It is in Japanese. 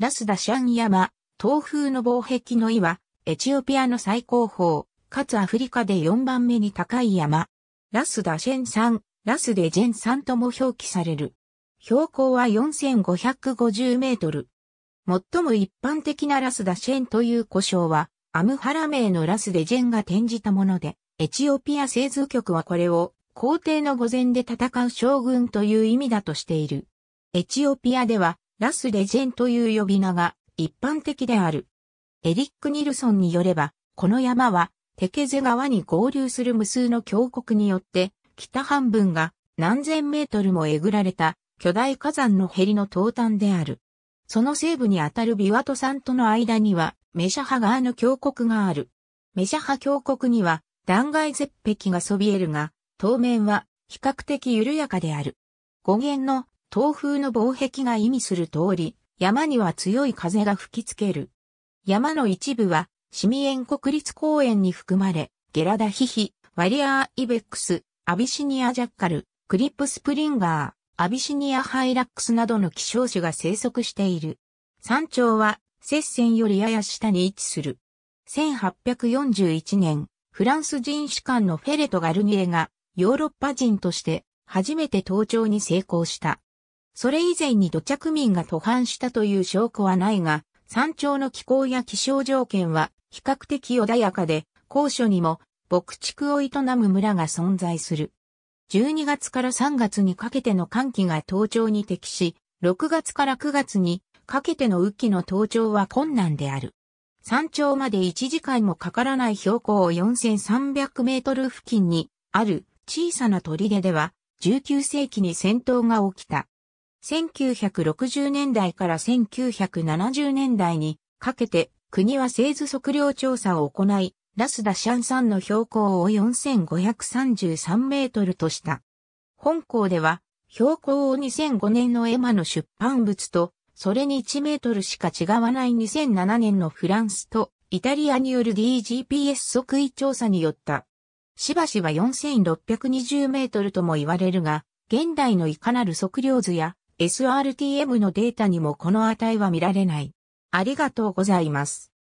ラスダシャン山、東風の防壁の岩、エチオピアの最高峰、かつアフリカで4番目に高い山。ラスダシェン山、ラスデジェン山とも表記される。標高は4550メートル。最も一般的なラスダシェンという呼称は、アムハラ名のラスデジェンが転じたもので、エチオピア製図局はこれを、皇帝の御前で戦う将軍という意味だとしている。エチオピアでは、ラスレジェンという呼び名が一般的である。エリック・ニルソンによれば、この山は、テケゼ川に合流する無数の峡谷によって、北半分が何千メートルもえぐられた巨大火山のヘリの東端である。その西部にあたるビワト山との間には、メシャハ川の峡谷がある。メシャハ峡谷には、断崖絶壁がそびえるが、当面は比較的緩やかである。語源の東風の防壁が意味する通り、山には強い風が吹きつける。山の一部は、シミエン国立公園に含まれ、ゲラダヒヒ、ワリアーイベックス、アビシニアジャッカル、クリップスプリンガー、アビシニアハイラックスなどの希少種が生息している。山頂は、接線よりやや下に位置する。1841年、フランス人士官のフェレト・ガルニエが、ヨーロッパ人として、初めて登頂に成功した。それ以前に土着民が途半したという証拠はないが、山頂の気候や気象条件は比較的穏やかで、高所にも牧畜を営む村が存在する。12月から3月にかけての寒気が登頂に適し、6月から9月にかけての雨季の登頂は困難である。山頂まで1時間もかからない標高4300メートル付近にある小さな砦では19世紀に戦闘が起きた。1960年代から1970年代にかけて国は製図測量調査を行い、ラスダシャン山の標高を4533メートルとした。本校では、標高を2005年のエマの出版物と、それに1メートルしか違わない2007年のフランスとイタリアによる DGPS 測位調査によった。しばしば4620メートルとも言われるが、現代のいかなる測量図や SRTM のデータにもこの値は見られない。ありがとうございます。